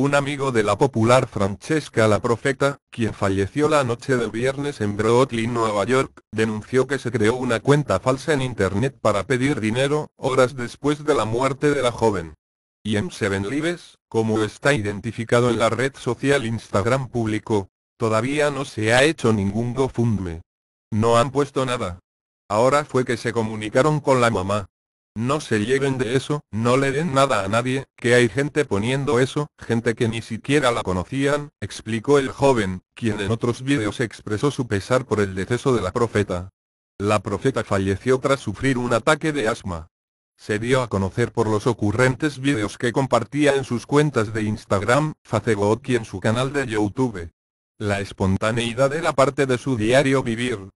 un amigo de la popular Francesca la Profeta, quien falleció la noche del viernes en Brooklyn, Nueva York, denunció que se creó una cuenta falsa en Internet para pedir dinero, horas después de la muerte de la joven. Y M7 Lives, como está identificado en la red social Instagram público, todavía no se ha hecho ningún GoFundMe. No han puesto nada. Ahora fue que se comunicaron con la mamá, no se lleven de eso, no le den nada a nadie, que hay gente poniendo eso, gente que ni siquiera la conocían, explicó el joven, quien en otros vídeos expresó su pesar por el deceso de la profeta. La profeta falleció tras sufrir un ataque de asma. Se dio a conocer por los ocurrentes vídeos que compartía en sus cuentas de Instagram, Facebook y en su canal de YouTube. La espontaneidad era parte de su diario vivir,